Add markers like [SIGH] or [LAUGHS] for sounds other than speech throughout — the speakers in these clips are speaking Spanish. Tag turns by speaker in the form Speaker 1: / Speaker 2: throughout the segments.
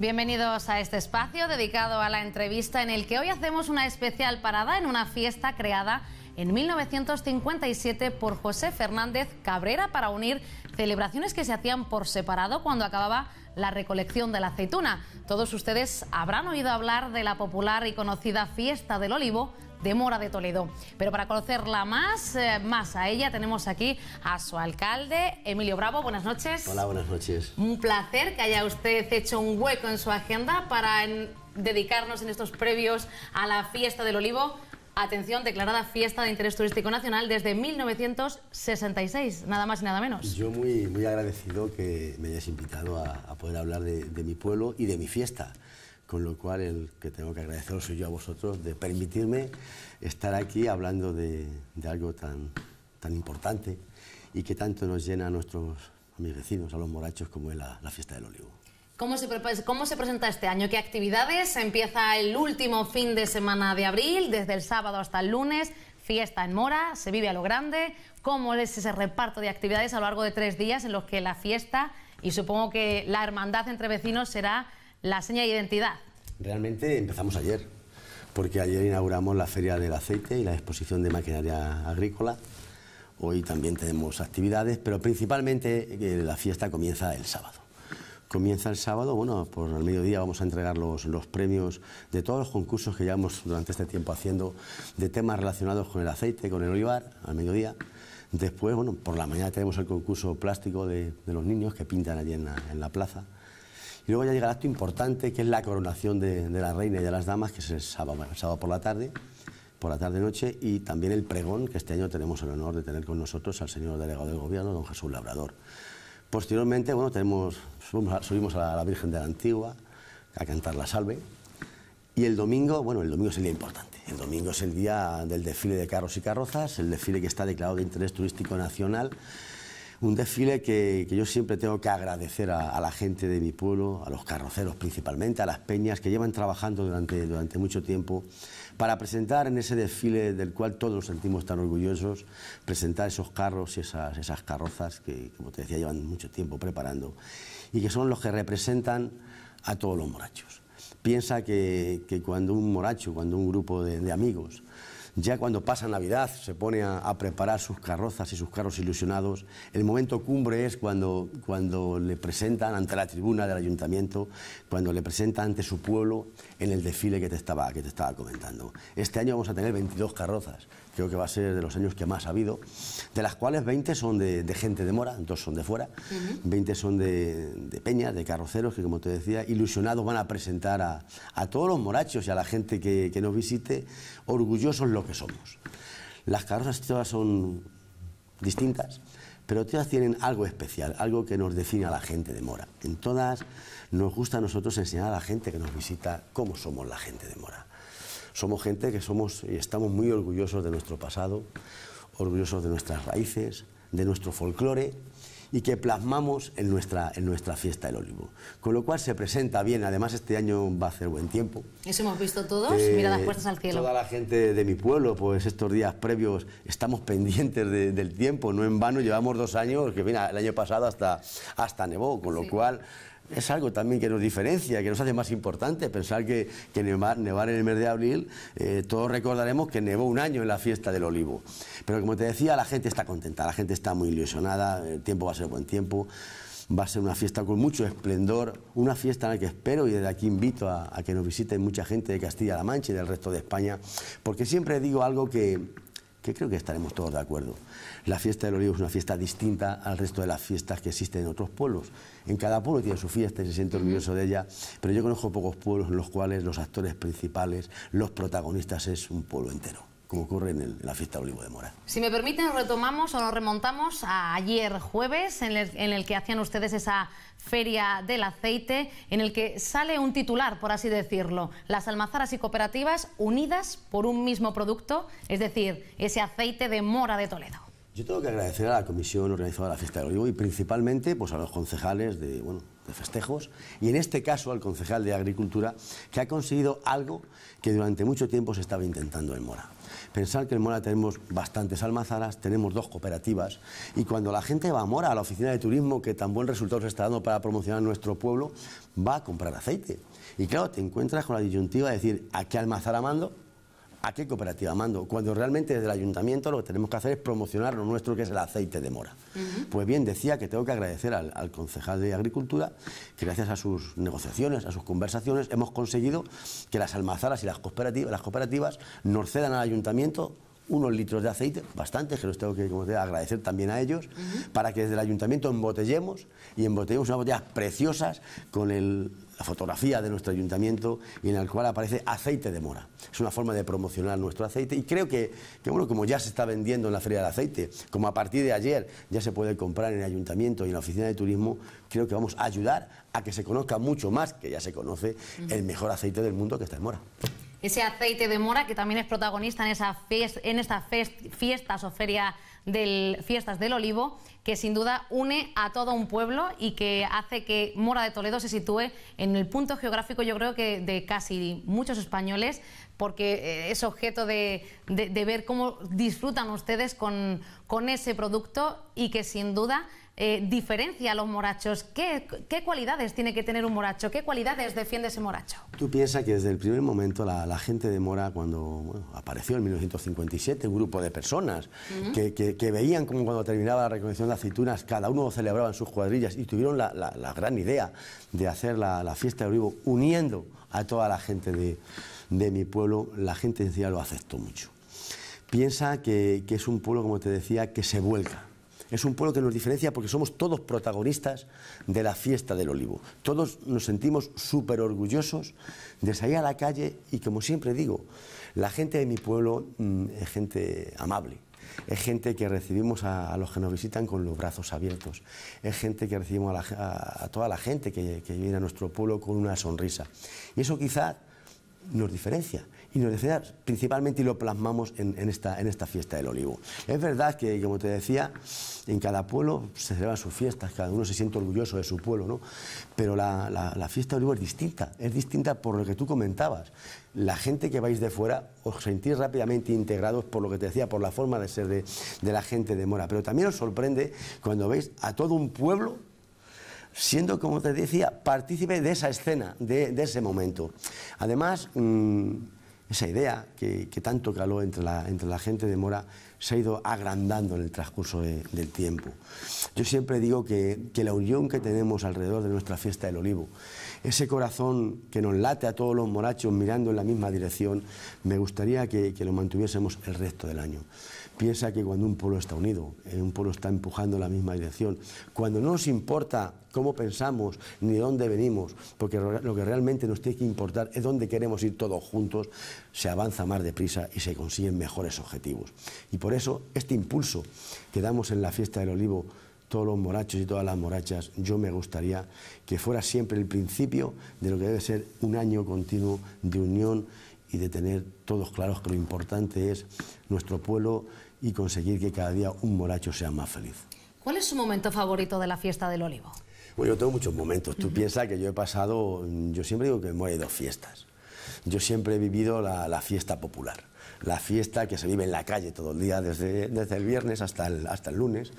Speaker 1: Bienvenidos a este espacio dedicado a la entrevista en el que hoy hacemos una especial parada en una fiesta creada en 1957 por José Fernández Cabrera para unir celebraciones que se hacían por separado cuando acababa la recolección de la aceituna. Todos ustedes habrán oído hablar de la popular y conocida fiesta del olivo de Mora de Toledo. Pero para conocerla más, eh, más a ella, tenemos aquí a su alcalde, Emilio Bravo. Buenas noches. Hola, buenas noches. Un placer que haya usted hecho un hueco en su agenda para dedicarnos en estos previos a la fiesta del olivo atención, declarada fiesta de interés turístico nacional desde 1966, nada más y nada menos.
Speaker 2: Yo muy, muy agradecido que me hayas invitado a, poder hablar de, mi pueblo y de mi fiesta. Con lo cual, el que tengo que agradeceros soy yo a vosotros de permitirme estar aquí hablando de, algo tan, tan importante y que tanto nos llena a nuestros a mis vecinos, a los morachos, como es la, fiesta del olivo.
Speaker 1: ¿Cómo se, ¿Cómo se presenta este año? ¿Qué actividades? Empieza el último fin de semana de abril, desde el sábado hasta el lunes, fiesta en Mora, se vive a lo grande. ¿Cómo es ese reparto de actividades a lo largo de tres días en los que la fiesta y supongo que la hermandad entre vecinos será la seña de identidad.
Speaker 2: Realmente empezamos ayer, porque ayer inauguramos la Feria del Aceite y la exposición de maquinaria agrícola. Hoy también tenemos actividades, pero principalmente eh, la fiesta comienza el sábado. Comienza el sábado, bueno, por el mediodía vamos a entregar los, premios de todos los concursos que llevamos durante este tiempo haciendo de temas relacionados con el aceite, con el olivar, al mediodía. Después, bueno, por la mañana tenemos el concurso plástico de, los niños que pintan allí en la plaza. Y luego ya llega el acto importante, que es la coronación de, la reina y de las damas, que es el sábado, por la tarde, por la tarde-noche, y también el pregón, que este año tenemos el honor de tener con nosotros al señor delegado del gobierno, don Jesús Labrador. Posteriormente, bueno, tenemos, subimos a la Virgen de la Antigua a cantar la salve, y el domingo, bueno, el domingo es el día importante. El domingo es el día del desfile de carros y carrozas, el desfile que está declarado de interés turístico nacional un desfile que, yo siempre tengo que agradecer a, la gente de mi pueblo, a los carroceros principalmente, a las peñas que llevan trabajando durante, durante mucho tiempo para presentar en ese desfile del cual todos nos sentimos tan orgullosos, presentar esos carros y esas, carrozas que, como te decía, llevan mucho tiempo preparando y que son los que representan a todos los morachos. Piensa que, cuando un moracho, cuando un grupo de amigos ya cuando pasa Navidad se pone a, preparar sus carrozas y sus carros ilusionados. El momento cumbre es cuando, cuando le presentan ante la tribuna del ayuntamiento, cuando le presentan ante su pueblo en el desfile que te estaba, que te estaba comentando. Este año vamos a tener 22 carrozas, creo que va a ser de los años que más ha habido, de las cuales 20 son de, gente de Mora, dos son de fuera, 20 son de, peña, de carroceros, que como te decía, ilusionados van a presentar a, todos los morachos y a la gente que, nos visite, orgullosos los somos. Las carrozas todas son distintas, pero todas tienen algo especial, algo que nos define a la gente de Mora. En todas nos gusta a nosotros enseñar a la gente que nos visita cómo somos la gente de Mora. Somos gente que somos y estamos muy orgullosos de nuestro pasado, orgullosos de nuestras raíces, de nuestro folclore y que plasmamos en nuestra, en nuestra fiesta del olivo. Con lo cual se presenta bien, además este año va a hacer buen tiempo.
Speaker 1: Eso hemos visto todos, eh, las puestas al cielo. Toda
Speaker 2: la gente de mi pueblo, pues estos días previos estamos pendientes del tiempo, no en vano, llevamos dos años, que viene el año pasado hasta, hasta nevó, con lo cual es algo también que nos diferencia, que nos hace más importante. Pensar que, nevar, en el mes de abril, eh, todos recordaremos que nevó un año en la fiesta del olivo. Pero como te decía, la gente está contenta, la gente está muy ilusionada, el tiempo va a ser buen tiempo. Va a ser una fiesta con mucho esplendor, una fiesta en la que espero y desde aquí invito a, a que nos visiten mucha gente de Castilla-La Mancha y del resto de España, porque siempre digo algo que, que creo que estaremos todos de acuerdo. La fiesta del olivo es una fiesta distinta al resto de las fiestas que existen en otros pueblos. En cada pueblo tiene su fiesta y se siente orgulloso de ella, pero yo conozco pocos pueblos en los cuales los actores principales, los protagonistas, es un pueblo entero como ocurre en, la fiesta de Olivo de Mora.
Speaker 1: Si me permiten, retomamos o nos remontamos a ayer jueves, en el, que hacían ustedes esa feria del aceite, en el que sale un titular, por así decirlo, las almazaras y cooperativas unidas por un mismo producto, es decir, ese aceite de Mora de Toledo.
Speaker 2: Yo tengo que agradecer a la comisión organizada de la Fiesta de Olivo y principalmente pues, a los concejales de, de festejos y en este caso al concejal de Agricultura que ha conseguido algo que durante mucho tiempo se estaba intentando en Mora. Pensar que en Mora tenemos bastantes almazaras, tenemos dos cooperativas y cuando la gente va a Mora, a la oficina de turismo que tan buen resultado se está dando para promocionar nuestro pueblo, va a comprar aceite. Y claro, te encuentras con la disyuntiva de decir, ¿a qué almazara mando? ¿A qué cooperativa mando? Cuando realmente desde el ayuntamiento lo que tenemos que hacer es promocionar lo nuestro que es el aceite de mora. Pues bien, decía que tengo que agradecer al, concejal de Agricultura que gracias a sus negociaciones, a sus conversaciones, hemos conseguido que las almazaras y las cooperativas nos cedan al ayuntamiento unos litros de aceite, bastante, que los tengo que agradecer también a ellos, para que desde el ayuntamiento embotellemos y embotellemos unas botellas preciosas con la fotografía de nuestro ayuntamiento y en el cual aparece aceite de mora. Es una forma de promocionar nuestro aceite y creo que, bueno, como ya se está vendiendo en la Feria del Aceite, como a partir de ayer ya se puede comprar en el ayuntamiento y en la oficina de turismo, creo que vamos a ayudar a que se conozca mucho más, que ya se conoce, el mejor aceite del mundo que está en mora
Speaker 1: ese aceite de mora que también es protagonista en, esa en estas fiestas o feria del, fiestas del olivo, que sin duda une a todo un pueblo y que hace que Mora de Toledo se sitúe en el punto geográfico, yo creo que de casi muchos españoles, porque eh, es objeto de, de, ver cómo disfrutan ustedes con, con ese producto y que sin duda eh, diferencia a los morachos? ¿Qué, cualidades tiene que tener un moracho? ¿Qué cualidades defiende ese moracho?
Speaker 2: Tú piensas que desde el primer momento la, gente de Mora, cuando apareció en 1957, un grupo de personas que, veían como cuando terminaba la recolección de aceitunas, cada uno celebraba en sus cuadrillas y tuvieron la, gran idea de hacer la, fiesta de Olivo uniendo a toda la gente de, mi pueblo, la gente en lo aceptó mucho piensa que, es un pueblo, como te decía, que se vuelca es un pueblo que nos diferencia porque somos todos protagonistas de la fiesta del olivo. Todos nos sentimos súper orgullosos de salir a la calle y, como siempre digo, la gente de mi pueblo mm, es gente amable. Es gente que recibimos a, los que nos visitan con los brazos abiertos. Es gente que recibimos a, toda la gente que, que viene a nuestro pueblo con una sonrisa. Y eso quizás nos diferencia y nos decía principalmente y lo plasmamos en, esta, en esta fiesta del olivo. Es verdad que, como te decía, en cada pueblo se celebran sus fiestas, cada uno se siente orgulloso de su pueblo, ¿no? pero la, fiesta del olivo es distinta, es distinta por lo que tú comentabas. La gente que vais de fuera os sentís rápidamente integrados por lo que te decía, por la forma de ser de, la gente de Mora, pero también os sorprende cuando veis a todo un pueblo siendo, como te decía, partícipe de esa escena, de, ese momento. Además, mm, esa idea que, tanto caló entre la, gente de Mora se ha ido agrandando en el transcurso del tiempo. Yo siempre digo que, la unión que tenemos alrededor de nuestra fiesta del olivo, ese corazón que nos late a todos los morachos mirando en la misma dirección, me gustaría que, que lo mantuviésemos el resto del año piensa que cuando un pueblo está unido, eh, un pueblo está empujando en la misma dirección, cuando no nos importa cómo pensamos ni dónde venimos, porque lo que realmente nos tiene que importar es dónde queremos ir todos juntos, se avanza más deprisa y se consiguen mejores objetivos. Y por eso este impulso que damos en la fiesta del olivo, todos los morachos y todas las morachas, yo me gustaría que fuera siempre el principio de lo que debe ser un año continuo de unión y de tener todos claros que lo importante es nuestro pueblo y conseguir que cada día un moracho sea más feliz.
Speaker 1: ¿Cuál es su momento favorito de la fiesta del olivo?
Speaker 2: Bueno, yo tengo muchos momentos. Tú piensas que yo he pasado, mm, yo siempre digo que me muero dos fiestas. Yo siempre he vivido la, fiesta popular, la fiesta que se vive en la calle todo el día, desde, el viernes hasta el, lunes.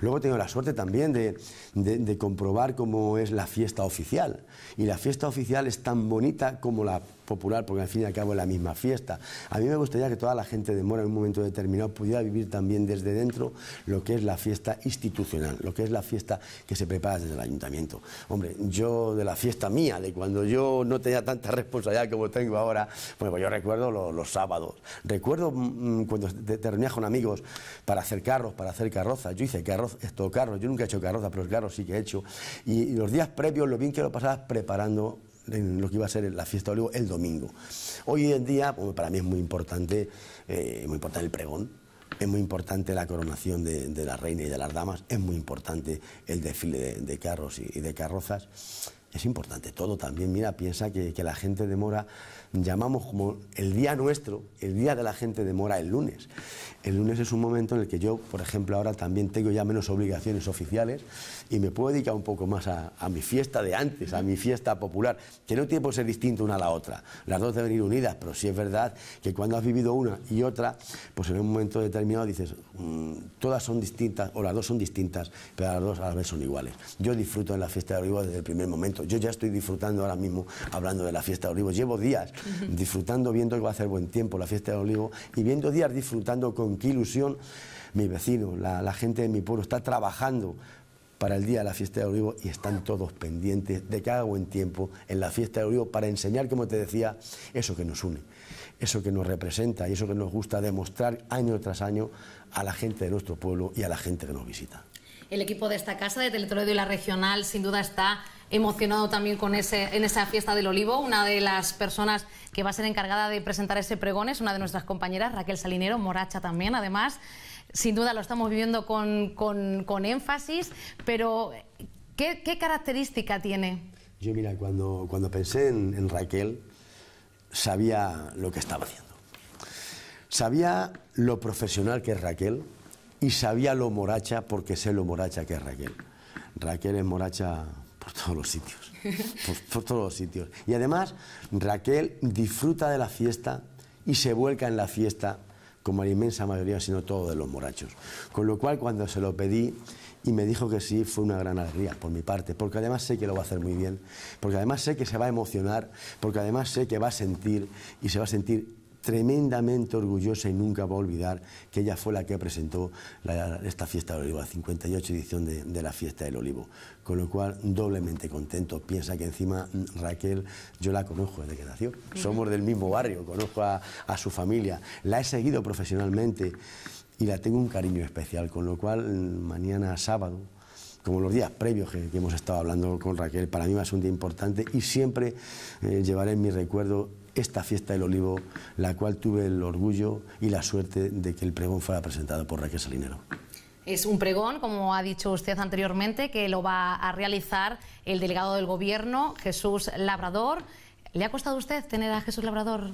Speaker 2: Luego he tenido la suerte también de comprobar cómo es la fiesta oficial. Y la fiesta oficial es tan bonita como la popular, porque al fin y al cabo es la misma fiesta. A mí me gustaría que toda la gente de Mora en un momento determinado pudiera vivir también desde dentro lo que es la fiesta institucional, lo que es la fiesta que se prepara desde el ayuntamiento. Hombre, yo de la fiesta mía, de cuando yo no tenía tanta responsabilidad como tengo ahora, bueno, pues yo recuerdo los, sábados, recuerdo mm, mm, cuando te, con amigos para hacer carros, para hacer carrozas, yo hice carroz, esto carros, yo nunca he hecho carrozas, pero es sí que he hecho, y, los días previos lo bien que lo pasabas preparando en lo que iba a ser la fiesta de olivo el domingo. Hoy en día, para mí es muy importante, eh, muy importante el pregón, es muy importante la coronación de, la reina y de las damas, es muy importante el desfile de, carros y, de carrozas. Es importante todo también. Mira, piensa que, la gente demora llamamos como el día nuestro, el día de la gente de Mora, el lunes. El lunes es un momento en el que yo, por ejemplo, ahora también tengo ya menos obligaciones oficiales y me puedo dedicar un poco más a, mi fiesta de antes, a mi fiesta popular, que no tiene por ser distinto una a la otra. Las dos deben ir unidas, pero sí es verdad que cuando has vivido una y otra, pues en un momento determinado dices, mm, todas son distintas, o las dos son distintas, pero las dos a la vez son iguales. Yo disfruto en la fiesta de olivos desde el primer momento. Yo ya estoy disfrutando ahora mismo hablando de la fiesta de olivos. Llevo días disfrutando, viendo que va a hacer buen tiempo la fiesta de olivo y viendo días disfrutando con qué ilusión mi vecino, la, la gente de mi pueblo está trabajando para el día de la fiesta de olivo y están todos pendientes de que haga buen tiempo en la fiesta de olivo para enseñar, como te decía, eso que nos une, eso que nos representa y eso que nos gusta demostrar año tras año a la gente de nuestro pueblo y a la gente que nos visita
Speaker 1: el equipo de esta casa de Teletroledo y la regional sin duda está emocionado también con ese, en esa fiesta del olivo. Una de las personas que va a ser encargada de presentar ese pregón es una de nuestras compañeras, Raquel Salinero, moracha también, además. Sin duda lo estamos viviendo con, énfasis, pero ¿qué, característica tiene?
Speaker 2: Yo, mira, cuando, cuando pensé en, en Raquel, sabía lo que estaba haciendo. Sabía lo profesional que es Raquel, y sabía lo moracha porque sé lo moracha que es Raquel. Raquel es moracha por todos los sitios, por, todos los sitios. Y además, Raquel disfruta de la fiesta y se vuelca en la fiesta como la inmensa mayoría, sino todos de los morachos. Con lo cual, cuando se lo pedí y me dijo que sí, fue una gran alegría por mi parte, porque además sé que lo va a hacer muy bien, porque además sé que se va a emocionar, porque además sé que va a sentir y se va a sentir tremendamente orgullosa y nunca va a olvidar que ella fue la que presentó esta fiesta del olivo, la 58 edición de, la fiesta del olivo. Con lo cual, doblemente contento. Piensa que encima mm, Raquel, yo la conozco desde que nació. Somos del mismo barrio, conozco a, su familia, la he seguido profesionalmente y la tengo un cariño especial. Con lo cual, mm, mañana sábado, como los días previos que, hemos estado hablando con Raquel, para mí va a ser un día importante y siempre eh, llevaré en mi recuerdo esta fiesta del olivo, la cual tuve el orgullo y la suerte de que el pregón fuera presentado por Raquel Salinero.
Speaker 1: Es un pregón, como ha dicho usted anteriormente, que lo va a realizar el delegado del Gobierno, Jesús Labrador. ¿Le ha costado a usted tener a Jesús Labrador?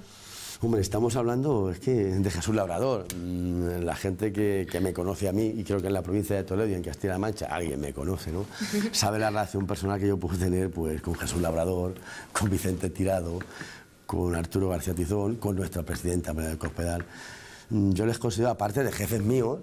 Speaker 2: Hombre, estamos hablando es que de Jesús Labrador. Mm, la gente que, me conoce a mí, y creo que en la provincia de Toledo y en Castilla-La Mancha, alguien me conoce, ¿no? [LAUGHS] Sabe la relación personal que yo pude tener pues, con Jesús Labrador, con Vicente Tirado, con Arturo García Tizón, con nuestra presidenta, María del Cospedal, mm, yo les considero, aparte de jefes míos,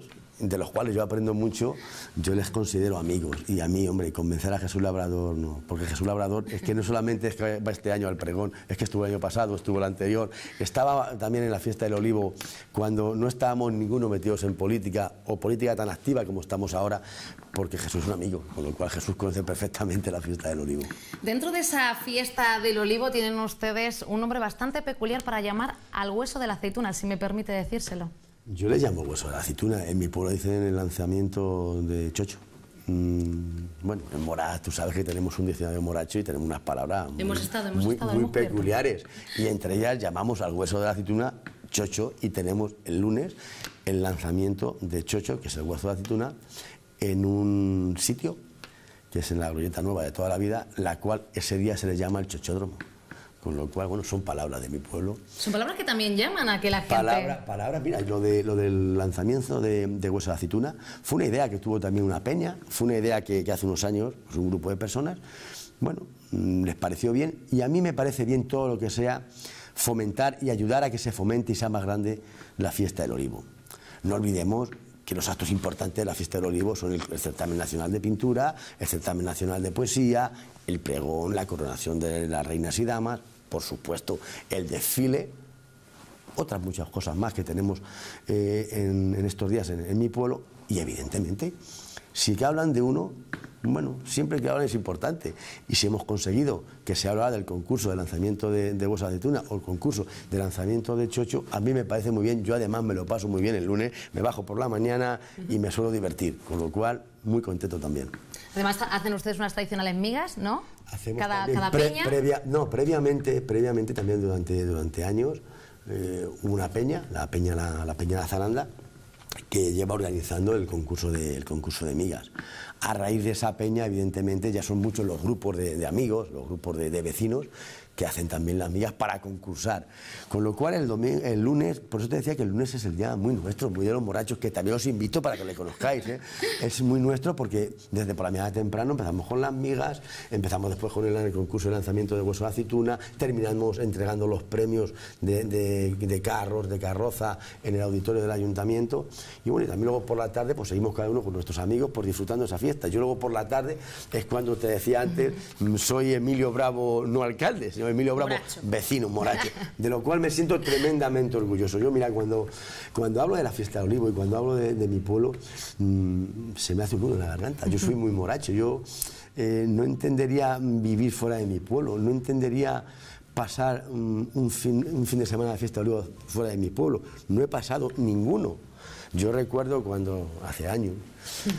Speaker 2: de los cuales yo aprendo mucho, yo les considero amigos. Y a mí, hombre, convencer a Jesús Labrador, no. Porque Jesús Labrador es que no solamente es va este año al pregón, es que estuvo el año pasado, estuvo el anterior. Estaba también en la fiesta del olivo, cuando no estábamos ninguno metidos en política o política tan activa como estamos ahora, porque Jesús es un amigo, con lo cual Jesús conoce perfectamente la fiesta del olivo.
Speaker 1: Dentro de esa fiesta del olivo tienen ustedes un nombre bastante peculiar para llamar al hueso de la aceituna, si me permite decírselo.
Speaker 2: Yo le llamo hueso de la aceituna. En mi pueblo dicen el lanzamiento de chocho. Mm, bueno, en Moraz, tú sabes que tenemos un diccionario moracho y tenemos unas palabras muy, peculiares. Y entre ellas llamamos al hueso de la aceituna chocho y tenemos el lunes el lanzamiento de chocho, que es el hueso de la aceituna, en un sitio que es en la glorieta nueva de toda la vida, la cual ese día se le llama el chochodromo. Con lo cual, bueno, son palabras de mi pueblo.
Speaker 1: Son palabras que también llaman a
Speaker 2: que la gente... Palabras, palabras mira, lo, de, lo del lanzamiento de, de la de Aceituna fue una idea que tuvo también una peña, fue una idea que, hace unos años pues, un grupo de personas, bueno, mm, les pareció bien y a mí me parece bien todo lo que sea fomentar y ayudar a que se fomente y sea más grande la fiesta del olivo. No olvidemos que los actos importantes de la Fiesta del Olivo son el, certamen nacional de pintura, el certamen nacional de poesía, el pregón, la coronación de las reinas y damas por supuesto, el desfile, otras muchas cosas más que tenemos eh, en, estos días en, mi pueblo, y evidentemente, si que hablan de uno, bueno, siempre que hablan es importante, y si hemos conseguido que se habla del concurso de lanzamiento de, de de tuna o el concurso de lanzamiento de chocho, a mí me parece muy bien, yo además me lo paso muy bien el lunes, me bajo por la mañana y me suelo divertir, con lo cual, muy contento también.
Speaker 1: Además, hacen ustedes unas tradicionales migas, ¿no?
Speaker 2: cada, peña. no, previamente, previamente también durante, durante años, eh, una peña, la peña la, la peña Zaranda, que lleva organizando el concurso, de, concurso de migas. A raíz de esa peña, evidentemente, ya son muchos los grupos de, amigos, los grupos de, vecinos hacen también las migas para concursar. Con lo cual el, domingo, el lunes, por eso te decía que el lunes es el día muy nuestro, muy de los morachos, que también os invito para que le conozcáis. ¿eh? Es muy nuestro porque desde por la mañana temprano empezamos con las migas, empezamos después con el, concurso de lanzamiento de hueso de aceituna, terminamos entregando los premios de, carros, de carroza en el auditorio del ayuntamiento. Y bueno, y también luego por la tarde pues seguimos cada uno con nuestros amigos por disfrutando esa fiesta. Yo luego por la tarde es cuando te decía antes, mm, soy Emilio Bravo, no alcalde, señor... Emilio Bravo, vecino, moracho, [LAUGHS] de lo cual me siento tremendamente orgulloso. Yo, mira, cuando, cuando hablo de la fiesta de Olivo y cuando hablo de, mi pueblo, mm, se me hace un nudo en la garganta. Yo soy muy moracho, yo eh, no entendería vivir fuera de mi pueblo, no entendería pasar mm, un, fin, un fin de semana de fiesta de Olivo fuera de mi pueblo. No he pasado ninguno. Yo recuerdo cuando hace años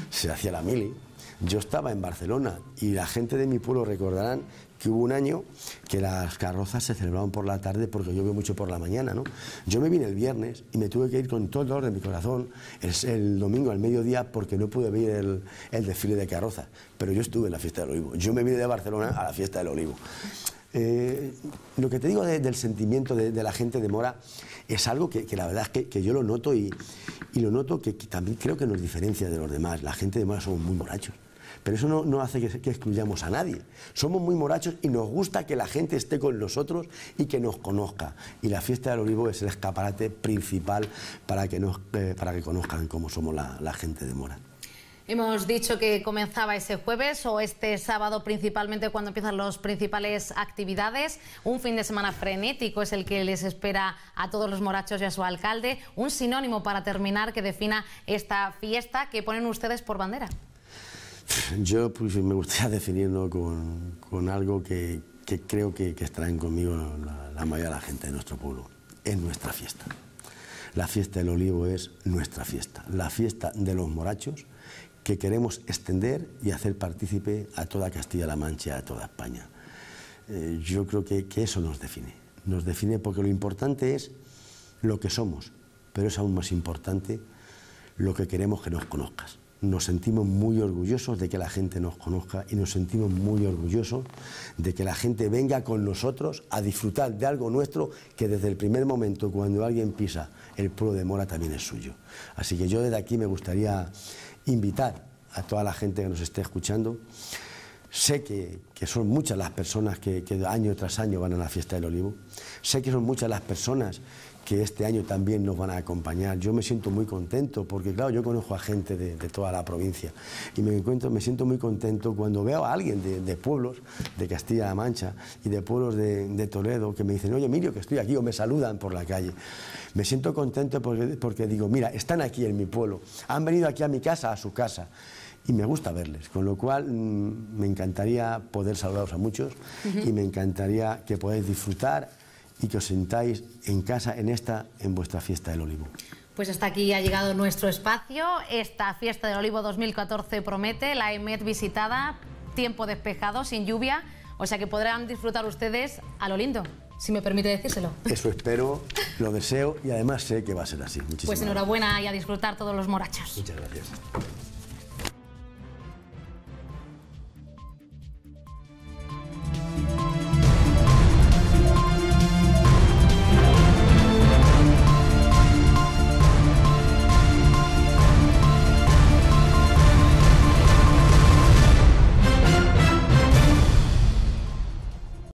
Speaker 2: se hacía la mili, yo estaba en Barcelona y la gente de mi pueblo recordarán que hubo un año que las carrozas se celebraban por la tarde porque llovió mucho por la mañana, ¿no? Yo me vine el viernes y me tuve que ir con todo el dolor de mi corazón el, el domingo al mediodía porque no pude ver el, desfile de carrozas, pero yo estuve en la fiesta del olivo. Yo me vine de Barcelona a la fiesta del olivo. Eh, lo que te digo del sentimiento de, la gente de Mora es algo que, la verdad es que, yo lo noto y, lo noto que, también creo que nos diferencia de los demás. La gente de Mora somos muy morachos. Pero eso no, hace que, excluyamos a nadie. Somos muy morachos y nos gusta que la gente esté con nosotros y que nos conozca. Y la fiesta del olivo es el escaparate principal eh, para que, conozcan cómo somos la, la gente de Mora.
Speaker 1: Hemos dicho que comenzaba ese jueves o este sábado principalmente cuando empiezan las principales actividades. Un fin de semana frenético es el que les espera a todos los morachos y a su alcalde. Un sinónimo para terminar que defina esta fiesta que ponen ustedes por bandera.
Speaker 2: [LAUGHS] Yo pues, me gustaría definirlo con, algo que, creo que, traen extraen conmigo la, mayoría de la gente de nuestro pueblo. Es nuestra fiesta. La fiesta del olivo es nuestra fiesta, la fiesta de los morachos que queremos extender y hacer partícipe a toda Castilla-La Mancha, a toda España. Eh, yo creo que eso nos define. Nos define porque lo importante es lo que somos, pero es aún más importante lo que queremos que nos conozcas nos sentimos muy orgullosos de que la gente nos conozca y nos sentimos muy orgullosos de que la gente venga con nosotros a disfrutar de algo nuestro que desde el primer momento, cuando alguien pisa el pueblo de Mora, también es suyo. Así que yo desde aquí me gustaría invitar a toda la gente que nos esté escuchando. Sé que, son muchas las personas que, que año tras año van a la fiesta del olivo. Sé que son muchas las personas que este año también nos van a acompañar. Yo me siento muy contento porque, claro, yo conozco a gente de, toda la provincia y me encuentro, me siento muy contento cuando veo a alguien de, pueblos de Castilla-La Mancha y de pueblos de, Toledo que me dicen, oye, Emilio, que estoy aquí, o me saludan por la calle. Me siento contento porque, digo, mira, están aquí en mi pueblo, han venido aquí a mi casa, a su casa y me gusta verles, con lo cual mm, me encantaría poder saludaros a muchos y me encantaría que podáis disfrutar y que os sentáis en casa en esta, en vuestra fiesta del olivo.
Speaker 1: Pues hasta aquí ha llegado nuestro espacio. Esta fiesta del olivo 2014 promete la EMET visitada, tiempo despejado, sin lluvia, o sea que podrán disfrutar ustedes a lo lindo si me permite decírselo.
Speaker 2: Eso espero, lo deseo y además sé que va a ser así. pues
Speaker 1: enhorabuena y a disfrutar todos los morachos.
Speaker 2: Muchas gracias.